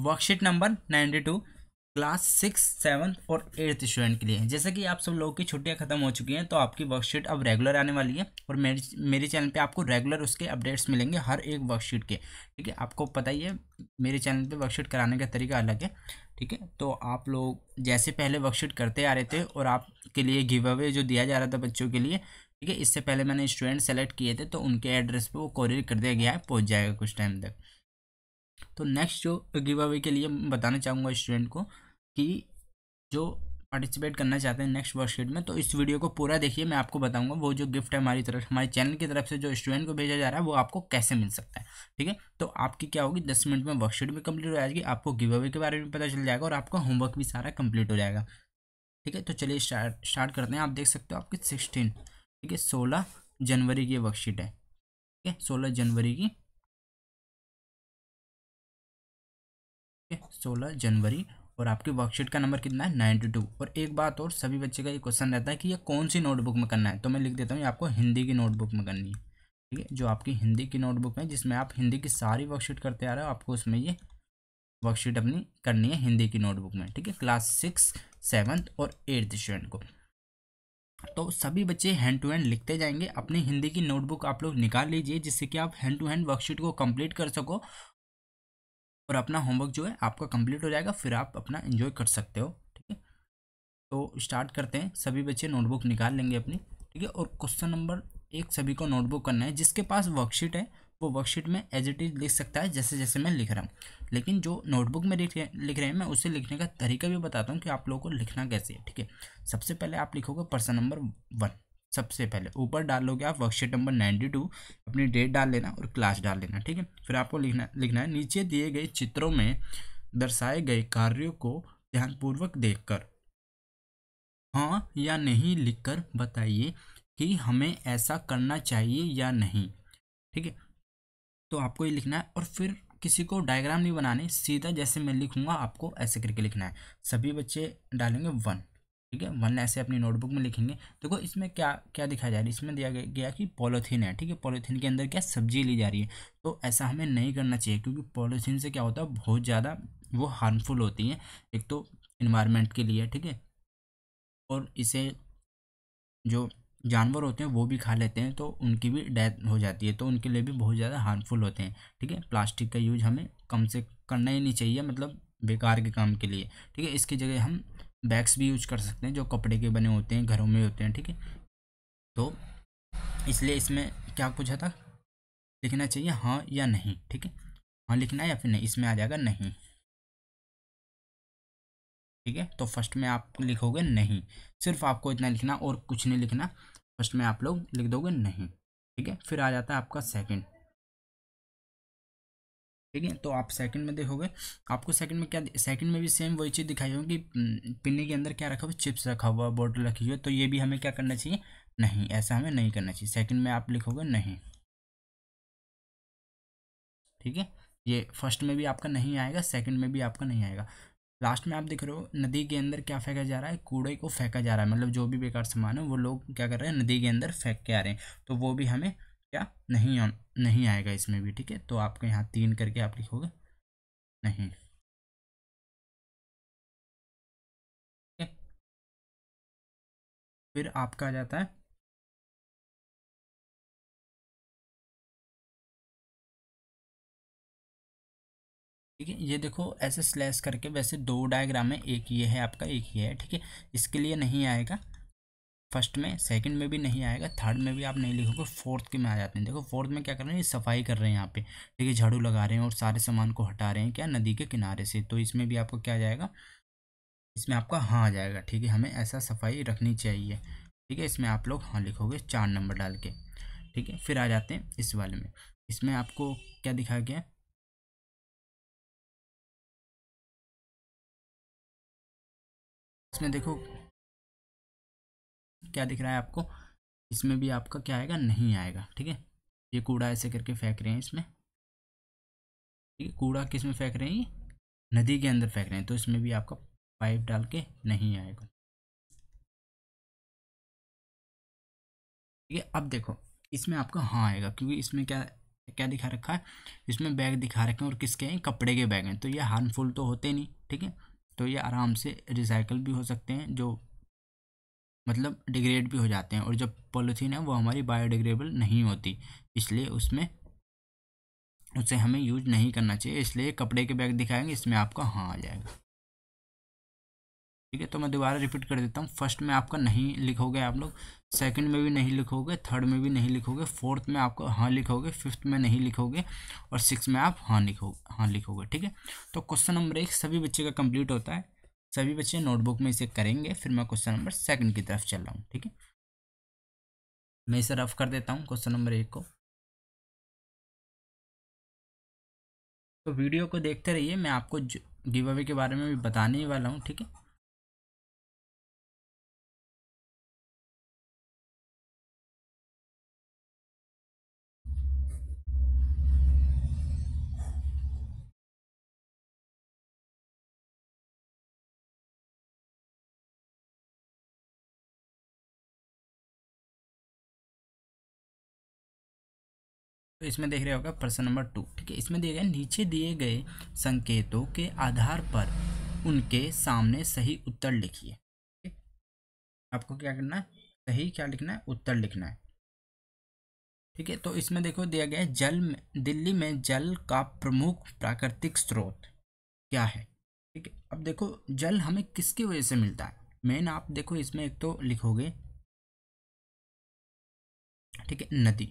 worksheet number ninety two class six seventh और eighth student के लिए जैसे कि आप सब लोगों की छुट्टियां खत्म हो चुकी हैं तो आपकी वर्कशीट अब रेगुलर आने वाली है और मेरी मेरे चैनल पे आपको रेगुलर उसके अपडेट्स मिलेंगे हर एक वर्कशीट के ठीक है आपको पता ही है मेरे चैनल पे वर्कशीट कराने का तरीका अलग है ठीक है तो आप लोग जैसे पहले वर्कशीट करते आ रहे थे और आपके लिए गिव अवे जो दिया जा रहा था बच्चों के लिए ठीक है इससे पहले मैंने स्टूडेंट सेलेक्ट किए थे तो उनके एड्रेस पर वो कॉरियर कर दिया गया है पहुँच जाएगा कुछ टाइम तक तो नेक्स्ट जो गिव अवे के लिए बताना चाहूँगा स्टूडेंट को कि जो पार्टिसिपेट करना चाहते हैं नेक्स्ट वर्कशीट में तो इस वीडियो को पूरा देखिए मैं आपको बताऊंगा वो जो गिफ्ट है हमारी तरफ हमारे चैनल की तरफ से जो स्टूडेंट को भेजा जा रहा है वो आपको कैसे मिल सकता है ठीक है तो आपकी क्या होगी दस मिनट में वर्कशीट भी कंप्लीट हो जाएगी आपको गिव अवे के बारे में पता चल जाएगा और आपका होमवर्क भी सारा कंप्लीट हो जाएगा ठीक है तो चलिए स्टार्ट स्टार्ट करते हैं आप देख सकते हो आपकी सिक्सटीन ठीक है सोलह जनवरी की वर्कशीट है ठीक है सोलह जनवरी की है सोलह जनवरी और आपकी वर्कशीट का नंबर कितना है नाइन्टी टू और एक बात और सभी बच्चे का ये क्वेश्चन रहता है कि ये कौन सी नोटबुक में करना है तो मैं लिख देता हूँ आपको हिंदी की नोटबुक में करनी है ठीक है जो आपकी हिंदी की नोटबुक है जिसमें आप हिंदी की सारी वर्कशीट करते आ रहे हो आपको उसमें ये वर्कशीट अपनी करनी है हिंदी की नोटबुक में ठीक है क्लास सिक्स सेवन्थ और एट्थ स्टूडेंट को तो सभी बच्चे हैंड टू हैंड लिखते जाएंगे अपनी हिंदी की नोटबुक आप लोग निकाल लीजिए जिससे कि आप हैंड टू हैंड वर्कशीट को कंप्लीट कर सको और अपना होमवर्क जो है आपका कंप्लीट हो जाएगा फिर आप अपना इन्जॉय कर सकते हो ठीक है तो स्टार्ट करते हैं सभी बच्चे नोटबुक निकाल लेंगे अपनी ठीक है और क्वेश्चन नंबर एक सभी को नोटबुक करना है जिसके पास वर्कशीट है वो वर्कशीट में एज इट इज लिख सकता है जैसे जैसे मैं लिख रहा हूँ लेकिन जो नोटबुक में लिख लिख रहे हैं मैं उसे लिखने का तरीका भी बताता हूँ कि आप लोगों को लिखना कैसे है ठीक है सबसे पहले आप लिखोगे पर्सन नंबर वन सबसे पहले ऊपर डालोगे आप वर्कशीट नंबर नाइन्टी टू अपनी डेट डाल लेना और क्लास डाल लेना ठीक है फिर आपको लिखना लिखना है नीचे दिए गए चित्रों में दर्शाए गए कार्यों को ध्यानपूर्वक देखकर हाँ या नहीं लिखकर बताइए कि हमें ऐसा करना चाहिए या नहीं ठीक है तो आपको ये लिखना है और फिर किसी को डायग्राम नहीं बनाने सीधा जैसे मैं लिखूंगा आपको ऐसे करके लिखना है सभी बच्चे डालेंगे वन ठीक है वन ऐसे अपनी नोटबुक में लिखेंगे देखो तो इसमें क्या क्या दिखाया जा रहा है इसमें दिया गया कि पॉलीथीन है ठीक है पॉलीथीन के अंदर क्या सब्जी ली जा रही है तो ऐसा हमें नहीं करना चाहिए क्योंकि पॉलीथीन से क्या होता है बहुत ज़्यादा वो हार्मफुल होती हैं एक तो इन्वायरमेंट के लिए ठीक है और इसे जो जानवर होते हैं वो भी खा लेते हैं तो उनकी भी डेथ हो जाती है तो उनके लिए भी बहुत ज़्यादा हार्मफुल होते हैं ठीक है प्लास्टिक का यूज हमें कम से करना ही नहीं चाहिए मतलब बेकार के काम के लिए ठीक है इसकी जगह हम बैग्स भी यूज कर सकते हैं जो कपड़े के बने होते हैं घरों में होते हैं ठीक है तो इसलिए इसमें क्या पूछा था लिखना चाहिए हाँ या नहीं ठीक है हाँ लिखना है या फिर नहीं इसमें आ जाएगा नहीं ठीक है तो फर्स्ट में आप लिखोगे नहीं सिर्फ आपको इतना लिखना और कुछ नहीं लिखना फर्स्ट में आप लोग लिख दोगे नहीं ठीक है फिर आ जाता है आपका सेकंड ठीक है तो आप सेकंड में देखोगे आपको सेकंड में क्या सेकंड में भी सेम वही चीज़ दिखाई होगी हम्म, पिन्नी के अंदर क्या रखा हुआ चिप्स रखा हुआ बॉटल रखी हुई है तो ये भी हमें क्या करना चाहिए नहीं ऐसा हमें नहीं करना चाहिए सेकंड में आप लिखोगे नहीं ठीक है ये फर्स्ट में भी आपका नहीं आएगा सेकेंड में भी आपका नहीं आएगा लास्ट में आप देख रहे हो नदी के अंदर क्या फेंका जा रहा है कूड़े को फेंका जा रहा है मतलब जो भी बेकार सामान है वो लोग क्या कर रहे हैं नदी के अंदर फेंक के आ रहे हैं तो वो भी हमें क्या नहीं ऑन नहीं आएगा इसमें भी ठीक है तो आपको यहाँ तीन करके आप लिखोगे नहीं फिर आपका आ जाता है ठीक है ये देखो ऐसे स्लैश करके वैसे दो डायग्राम है एक ये है आपका एक ये है ठीक है इसके लिए नहीं आएगा फर्स्ट में सेकंड में भी नहीं आएगा थर्ड में भी आप नहीं लिखोगे फोर्थ के में आ जाते हैं देखो फोर्थ में क्या कर रहे हैं सफाई कर रहे हैं यहाँ पे ठीक है झाड़ू लगा रहे हैं और सारे सामान को हटा रहे हैं क्या नदी के किनारे से तो इसमें भी आपको क्या जाएगा इसमें आपका हाँ आ जाएगा ठीक है हमें ऐसा सफाई रखनी चाहिए ठीक है इसमें आप लोग हाँ लिखोगे चार नंबर डाल के ठीक है फिर आ जाते हैं इस वाले में इसमें आपको क्या दिखाया गया इसमें देखो क्या दिख रहा है आपको इसमें भी आपका क्या आएगा नहीं आएगा ठीक है ये कूड़ा ऐसे करके फेंक रहे हैं इसमें ठीक है कूड़ा किस में फेंक रहे हैं नदी के अंदर फेंक रहे हैं तो इसमें भी आपका पाइप डाल के नहीं आएगा ठीक है अब देखो इसमें आपका हाँ आएगा क्योंकि इसमें क्या क्या दिखा रखा है इसमें बैग दिखा रखे हैं और किसके हैं कपड़े के बैग हैं तो ये हार्मफुल तो होते नहीं ठीक है तो ये आराम से रिसाइकल भी हो सकते हैं जो मतलब डिग्रेड भी हो जाते हैं और जब पॉलीथीन है वो हमारी बायोडिग्रेडेबल नहीं होती इसलिए उसमें उसे हमें यूज नहीं करना चाहिए इसलिए कपड़े के बैग दिखाएंगे इसमें आपका हाँ आ जाएगा ठीक है तो मैं दोबारा रिपीट कर देता हूँ फर्स्ट में आपका नहीं लिखोगे आप लोग सेकंड में भी नहीं लिखोगे थर्ड में भी नहीं लिखोगे फोर्थ में आपको हाँ लिखोगे फिफ्थ में नहीं लिखोगे और सिक्स में आप हाँ लिखोगे हाँ लिखोगे ठीक है तो क्वेश्चन नंबर एक सभी बच्चे का कंप्लीट होता है सभी बच्चे नोटबुक में इसे करेंगे फिर मैं क्वेश्चन नंबर सेकंड की तरफ चल रहा हूँ ठीक है मैं इसे रफ कर देता हूँ क्वेश्चन नंबर एक को तो वीडियो को देखते रहिए मैं आपको गिव अवे के बारे में भी बताने ही वाला हूँ ठीक है तो इसमें देख रहे होगा प्रश्न नंबर टू ठीक है इसमें दिए गए नीचे दिए गए संकेतों के आधार पर उनके सामने सही उत्तर लिखिए आपको क्या करना है सही क्या लिखना है उत्तर लिखना है ठीक है तो इसमें देखो दिया गया है जल में दिल्ली में जल का प्रमुख प्राकृतिक स्रोत क्या है ठीक है अब देखो जल हमें किसकी वजह से मिलता है मेन आप देखो इसमें एक तो लिखोगे ठीक है नदी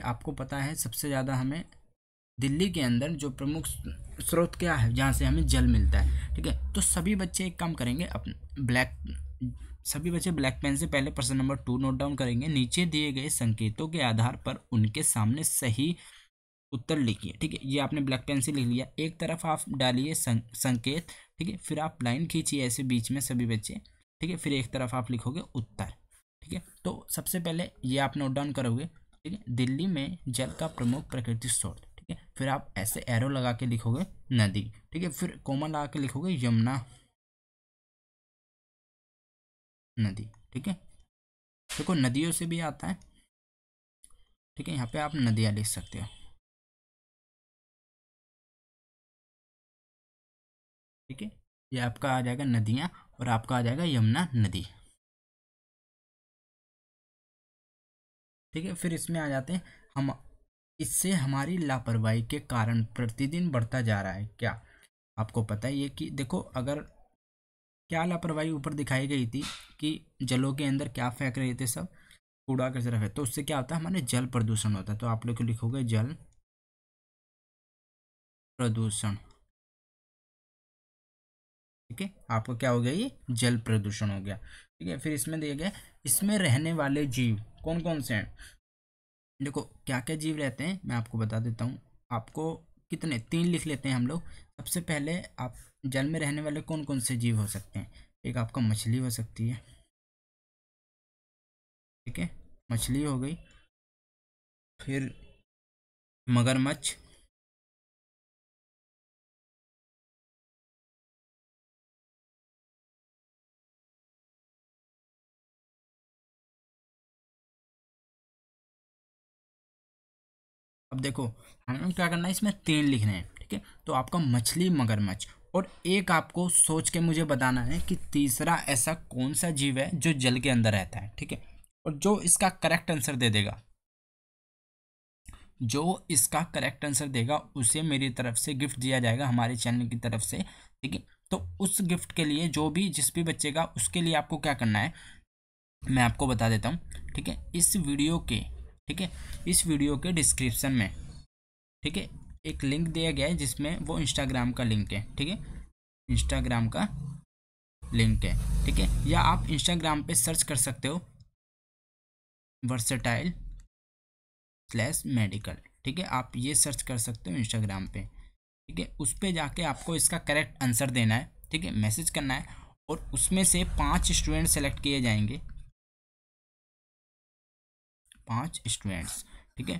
आपको पता है सबसे ज़्यादा हमें दिल्ली के अंदर जो प्रमुख स्रोत क्या है जहाँ से हमें जल मिलता है ठीक है तो सभी बच्चे एक काम करेंगे अपने ब्लैक सभी बच्चे ब्लैक पेन से पहले प्रश्न नंबर टू नोट डाउन करेंगे नीचे दिए गए संकेतों के आधार पर उनके सामने सही उत्तर लिखिए ठीक है ये आपने ब्लैक पेन से लिख लिया एक तरफ आप डालिए सं, संकेत ठीक है फिर आप लाइन खींचिए ऐसे बीच में सभी बच्चे ठीक है फिर एक तरफ आप लिखोगे उत्तर ठीक है तो सबसे पहले ये आप नोट डाउन करोगे ठीक है दिल्ली में जल का प्रमुख प्राकृतिक स्रोत ठीक है फिर आप ऐसे एरो लगा के लिखोगे नदी ठीक है फिर कोमा लगा के लिखोगे यमुना नदी ठीक है देखो नदियों से भी आता है ठीक है यहाँ पे आप नदियाँ लिख सकते हो ठीक है ये आपका आ जाएगा नदियाँ और आपका आ जाएगा यमुना नदी ठीक है फिर इसमें आ जाते हैं हम इससे हमारी लापरवाही के कारण प्रतिदिन बढ़ता जा रहा है क्या आपको पता है ये कि देखो अगर क्या लापरवाही ऊपर दिखाई गई थी कि जलों के अंदर क्या फेंक रहे थे सब कूड़ा कचरा है तो उससे क्या होता है हमारे जल प्रदूषण होता है तो आप लोग लिखोगे जल प्रदूषण ठीक है आपको क्या हो गया ये जल प्रदूषण हो गया ठीक है फिर इसमें दिया गया इसमें रहने वाले जीव कौन कौन से हैं देखो क्या क्या जीव रहते हैं मैं आपको बता देता हूँ आपको कितने तीन लिख लेते हैं हम लोग सबसे पहले आप जल में रहने वाले कौन कौन से जीव हो सकते हैं एक आपका मछली हो सकती है ठीक है मछली हो गई फिर मगरमच्छ अब देखो हमें क्या करना है इसमें तीन लिखने हैं ठीक है तो आपका मछली मगरमच्छ और एक आपको सोच के मुझे बताना है कि तीसरा ऐसा कौन सा जीव है जो जल के अंदर रहता है ठीक है और जो इसका करेक्ट आंसर दे देगा जो इसका करेक्ट आंसर देगा उसे मेरी तरफ से गिफ्ट दिया जाएगा हमारे चैनल की तरफ से ठीक है तो उस गिफ्ट के लिए जो भी जिस भी बच्चे का उसके लिए आपको क्या करना है मैं आपको बता देता हूँ ठीक है इस वीडियो के ठीक है इस वीडियो के डिस्क्रिप्शन में ठीक है एक लिंक दिया गया है जिसमें वो इंस्टाग्राम का लिंक है ठीक है इंस्टाग्राम का लिंक है ठीक है या आप इंस्टाग्राम पे सर्च कर सकते हो वर्सेटाइल स्लैश मेडिकल ठीक है आप ये सर्च कर सकते हो इंस्टाग्राम पे ठीक है उस पर जाके आपको इसका करेक्ट आंसर देना है ठीक है मैसेज करना है और उसमें से पांच स्टूडेंट सेलेक्ट किए जाएंगे पाँच स्टूडेंट्स ठीक है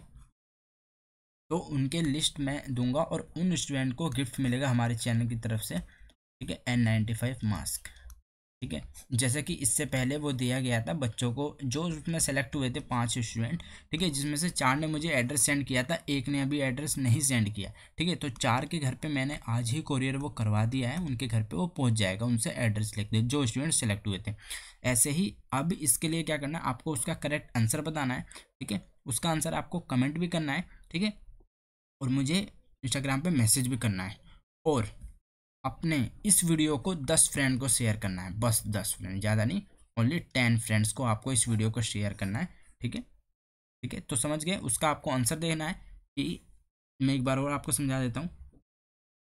तो उनके लिस्ट मैं दूंगा और उन स्टूडेंट को गिफ्ट मिलेगा हमारे चैनल की तरफ से ठीक है एन नाइन्टी फाइव मास्क ठीक है जैसे कि इससे पहले वो दिया गया था बच्चों को जो उसमें सेलेक्ट हुए थे पांच स्टूडेंट ठीक है जिसमें से चार ने मुझे एड्रेस सेंड किया था एक ने अभी एड्रेस नहीं सेंड किया ठीक है तो चार के घर पे मैंने आज ही कोरियर वो करवा दिया है उनके घर पे वो पहुंच जाएगा उनसे एड्रेस लिख दे जो स्टूडेंट सेलेक्ट हुए थे ऐसे ही अब इसके लिए क्या करना है आपको उसका करेक्ट आंसर बताना है ठीक है उसका आंसर आपको कमेंट भी करना है ठीक है और मुझे इंस्टाग्राम पर मैसेज भी करना है और अपने इस वीडियो को दस फ्रेंड को शेयर करना है बस दस फ्रेंड ज़्यादा नहीं ओनली टेन फ्रेंड्स को आपको इस वीडियो को शेयर करना है ठीक है ठीक है तो समझ गए उसका आपको आंसर देना है कि मैं एक बार और आपको समझा देता हूँ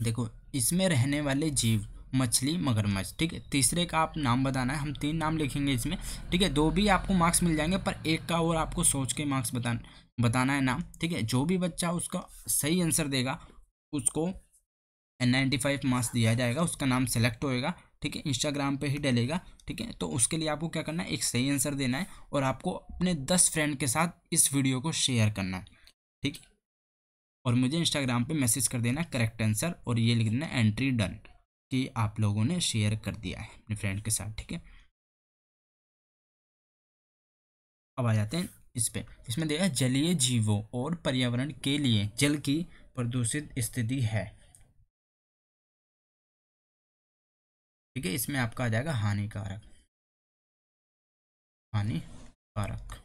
देखो इसमें रहने वाले जीव मछली मगरमच्छ ठीक है तीसरे का आप नाम बताना है हम तीन नाम लिखेंगे इसमें ठीक है दो भी आपको मार्क्स मिल जाएंगे पर एक का और आपको सोच के मार्क्स बता बताना है नाम ठीक है जो भी बच्चा उसका सही आंसर देगा उसको नाइन्टी फाइव मार्क्स दिया जाएगा उसका नाम सेलेक्ट होएगा ठीक है इंस्टाग्राम पे ही डलेगा ठीक है तो उसके लिए आपको क्या करना है एक सही आंसर देना है और आपको अपने दस फ्रेंड के साथ इस वीडियो को शेयर करना है ठीक है और मुझे इंस्टाग्राम पे मैसेज कर देना करेक्ट आंसर और ये लिख देना एंट्री डन कि आप लोगों ने शेयर कर दिया है अपने फ्रेंड के साथ ठीक है अब आ जाते हैं इस पर इसमें देखा जलीय जीवों और पर्यावरण के लिए जल की प्रदूषित स्थिति है ठीक है इसमें आपका आ जाएगा हानिकारक हानिकारक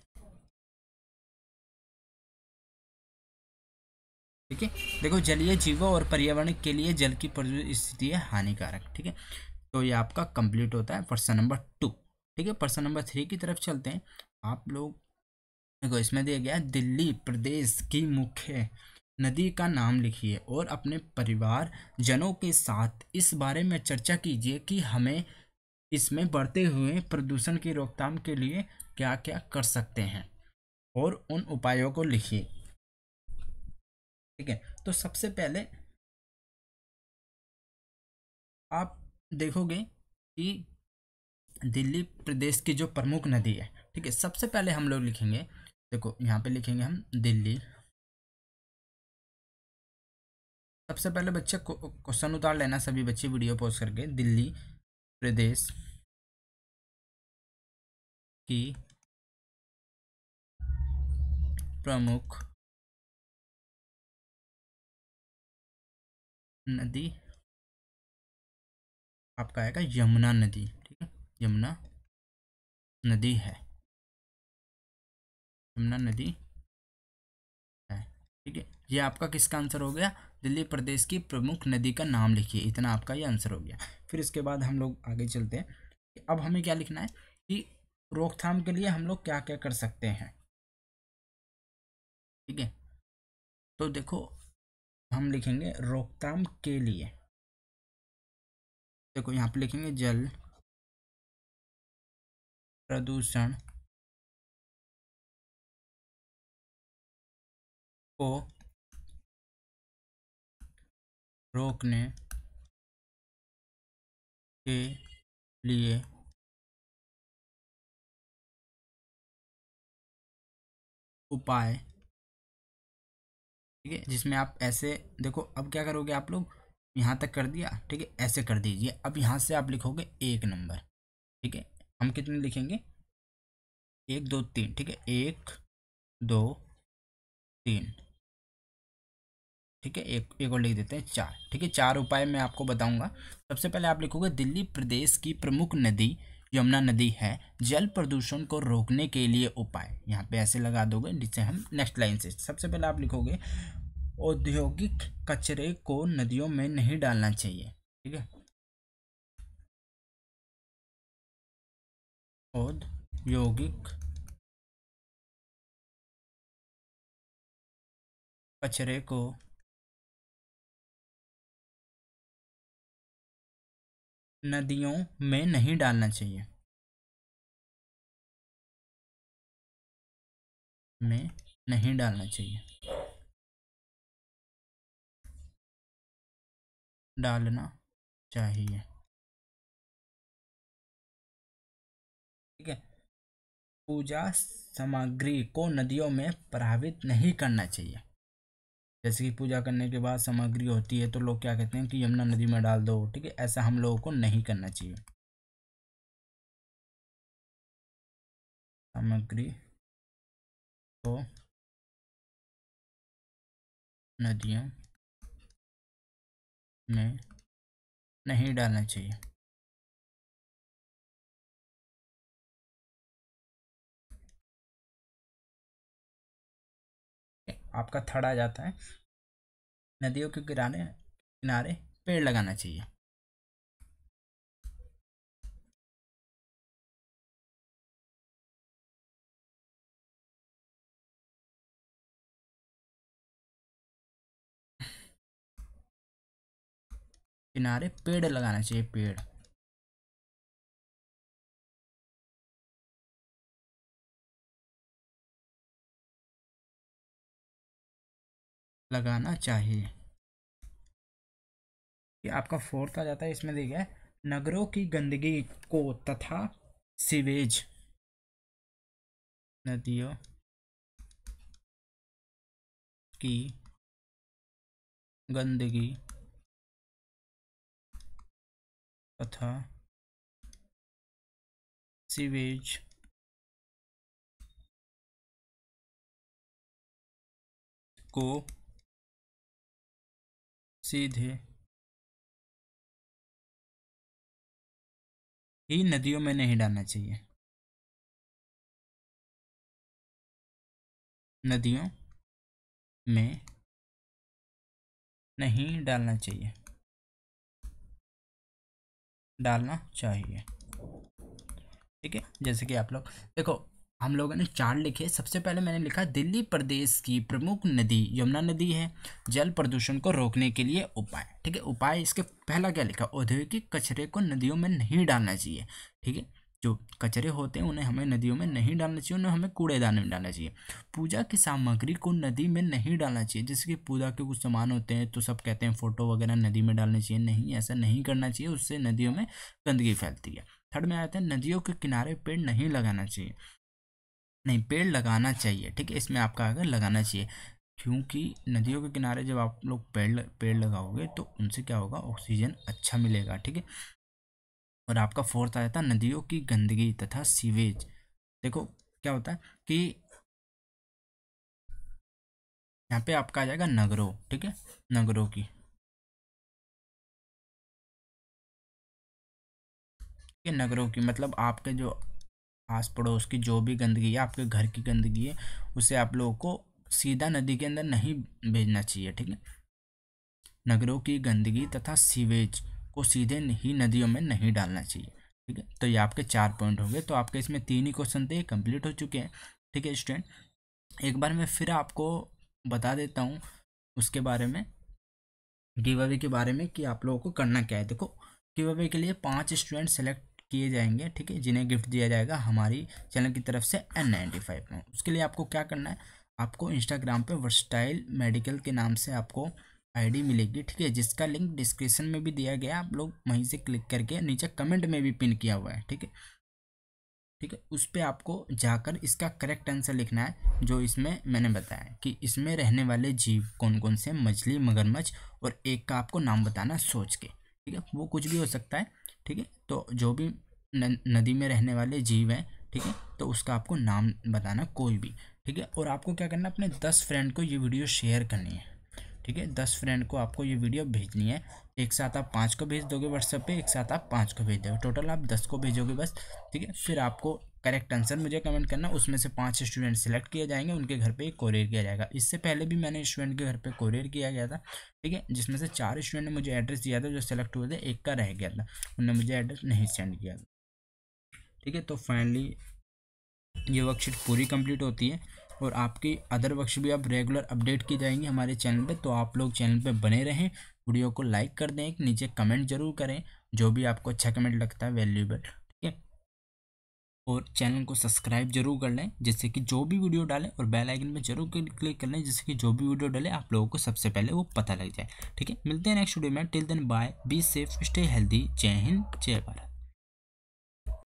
ठीक है देखो जलीय जीवों और पर्यावरण के लिए जल की स्थिति है हानिकारक ठीक है तो ये आपका कंप्लीट होता है प्रश्न नंबर टू ठीक है प्रश्न नंबर थ्री की तरफ चलते हैं आप लोग देखो इसमें दिया गया दिल्ली प्रदेश की मुख्य नदी का नाम लिखिए और अपने परिवार जनों के साथ इस बारे में चर्चा कीजिए कि हमें इसमें बढ़ते हुए प्रदूषण की रोकथाम के लिए क्या क्या कर सकते हैं और उन उपायों को लिखिए ठीक है तो सबसे पहले आप देखोगे कि दिल्ली प्रदेश की जो प्रमुख नदी है ठीक है सबसे पहले हम लोग लिखेंगे देखो यहाँ पे लिखेंगे हम दिल्ली सबसे पहले बच्चे क्वेश्चन उतार लेना सभी बच्चे वीडियो पोस्ट करके दिल्ली प्रदेश की प्रमुख नदी आपका आएगा यमुना नदी ठीक है यमुना नदी है यमुना नदी है ठीक है ये आपका किसका आंसर हो गया दिल्ली प्रदेश की प्रमुख नदी का नाम लिखिए इतना आपका ये आंसर हो गया फिर इसके बाद हम लोग आगे चलते हैं अब हमें क्या लिखना है कि रोकथाम के लिए हम लोग क्या क्या कर सकते हैं ठीक है तो देखो हम लिखेंगे रोकथाम के लिए देखो यहाँ पे लिखेंगे जल प्रदूषण को रोकने के लिए उपाय ठीक है जिसमें आप ऐसे देखो अब क्या करोगे आप लोग यहाँ तक कर दिया ठीक है ऐसे कर दीजिए अब यहाँ से आप लिखोगे एक नंबर ठीक है हम कितने लिखेंगे एक दो तीन ठीक है एक दो तीन ठीक है एक एक और लिख देते हैं चार ठीक है चार उपाय मैं आपको बताऊंगा सबसे पहले आप लिखोगे दिल्ली प्रदेश की प्रमुख नदी यमुना नदी है जल प्रदूषण को रोकने के लिए उपाय यहाँ पे ऐसे लगा दोगे जिससे हम नेक्स्ट लाइन से सबसे पहले आप लिखोगे औद्योगिक कचरे को नदियों में नहीं डालना चाहिए ठीक है औद्योगिक कचरे को नदियों में नहीं डालना चाहिए में नहीं डालना चाहिए डालना चाहिए ठीक है पूजा सामग्री को नदियों में प्रभावित नहीं करना चाहिए जैसे कि पूजा करने के बाद सामग्री होती है तो लोग क्या कहते हैं कि यमुना नदी में डाल दो ठीक है ऐसा हम लोगों को नहीं करना चाहिए सामग्री को नदियों में नहीं डालना चाहिए आपका थर्ड आ जाता है नदियों के किनारे किनारे पेड़ लगाना चाहिए किनारे पेड़ लगाना चाहिए पेड़ लगाना चाहिए ये आपका फोर्थ आ जाता है इसमें देखिए नगरों की गंदगी को तथा सीवेज नदियों की गंदगी तथा सीवेज को सीधे ही नदियों में नहीं डालना चाहिए नदियों में नहीं डालना चाहिए डालना चाहिए ठीक है जैसे कि आप लोग देखो हम लोगों ने चार लिखे सबसे पहले मैंने लिखा दिल्ली प्रदेश की प्रमुख नदी यमुना नदी है जल प्रदूषण को रोकने के लिए उपाय ठीक है उपाय इसके पहला क्या लिखा औद्योगिक कचरे को नदियों में नहीं डालना चाहिए ठीक है जो कचरे होते हैं उन्हें हमें नदियों में नहीं डालना चाहिए उन्हें हमें कूड़ेदान में डालना चाहिए पूजा की सामग्री को नदी में नहीं डालना चाहिए जैसे कि पूजा के कुछ सामान होते हैं तो सब कहते हैं फ़ोटो वगैरह नदी में डालने चाहिए नहीं ऐसा नहीं करना चाहिए उससे नदियों में गंदगी फैलती है थर्ड में आते हैं नदियों के किनारे पेड़ नहीं लगाना चाहिए नहीं पेड़ लगाना चाहिए ठीक है इसमें आपका आगे लगाना चाहिए क्योंकि नदियों के किनारे जब आप लोग पेड़ पेड़ लगाओगे तो उनसे क्या होगा ऑक्सीजन अच्छा मिलेगा ठीक है और आपका फोर्थ आ जाता है नदियों की गंदगी तथा सीवेज देखो क्या होता है कि यहाँ पे आपका आ जाएगा नगरों ठीक है नगरों की नगरों की मतलब आपके जो आस पड़ोस की जो भी गंदगी है आपके घर की गंदगी है उसे आप लोगों को सीधा नदी के अंदर नहीं भेजना चाहिए ठीक है नगरों की गंदगी तथा सीवेज को सीधे ही नदियों में नहीं डालना चाहिए ठीक है तो ये आपके चार पॉइंट होंगे तो आपके इसमें तीन ही क्वेश्चन थे कंप्लीट हो चुके हैं ठीक है स्टूडेंट एक बार मैं फिर आपको बता देता हूँ उसके बारे में गिव अवे के बारे में कि आप लोगों को करना क्या है देखो गिव अवे के लिए पांच स्टूडेंट सेलेक्ट किए जाएंगे ठीक है जिन्हें गिफ्ट दिया जाएगा हमारी चैनल की तरफ से एन नाइन्टी फाइव में उसके लिए आपको क्या करना है आपको इंस्टाग्राम पे वर्सटाइल मेडिकल के नाम से आपको आईडी मिलेगी ठीक है जिसका लिंक डिस्क्रिप्शन में भी दिया गया आप लोग वहीं से क्लिक करके नीचे कमेंट में भी पिन किया हुआ है ठीक है ठीक है उस पर आपको जाकर इसका करेक्ट आंसर लिखना है जो इसमें मैंने बताया कि इसमें रहने वाले जीव कौन कौन से मछली मगरमच्छ और एक का आपको नाम बताना सोच के ठीक है वो कुछ भी हो सकता है ठीक है तो जो भी न, नदी में रहने वाले जीव हैं ठीक है तो उसका आपको नाम बताना कोई भी ठीक है और आपको क्या करना अपने दस फ्रेंड को ये वीडियो शेयर करनी है ठीक है दस फ्रेंड को आपको ये वीडियो भेजनी है एक साथ आप पाँच को भेज दोगे व्हाट्सएप पे एक साथ आप पाँच को भेज दोगे टोटल आप दस को भेजोगे बस ठीक है फिर आपको करेक्ट आंसर मुझे कमेंट करना उसमें से पाँच स्टूडेंट सेलेक्ट किए जाएंगे उनके घर पे एक कोरियर किया जाएगा इससे पहले भी मैंने स्टूडेंट के घर पे कोरियर किया गया था ठीक है जिसमें से चार स्टूडेंट ने मुझे एड्रेस दिया था जो सेलेक्ट हुए थे एक का रह गया था उन्होंने मुझे एड्रेस नहीं सेंड किया था ठीक है तो फाइनली ये वर्कशीट पूरी कम्प्लीट होती है और आपकी अदर वर्कशीट भी आप रेगुलर अपडेट की जाएंगी हमारे चैनल पर तो आप लोग चैनल पर बने रहें वीडियो को लाइक कर दें नीचे कमेंट जरूर करें जो भी आपको अच्छा कमेंट लगता है वैल्यूबल और चैनल को सब्सक्राइब जरूर कर लें जिससे कि जो भी वीडियो डालें और बेल आइकन पे जरूर क्लिक कर लें जिससे कि जो भी वीडियो डालें आप लोगों को सबसे पहले वो पता लग जाए ठीक है मिलते हैं नेक्स्ट वीडियो में till then bye be safe stay healthy जय हिंद जय भारत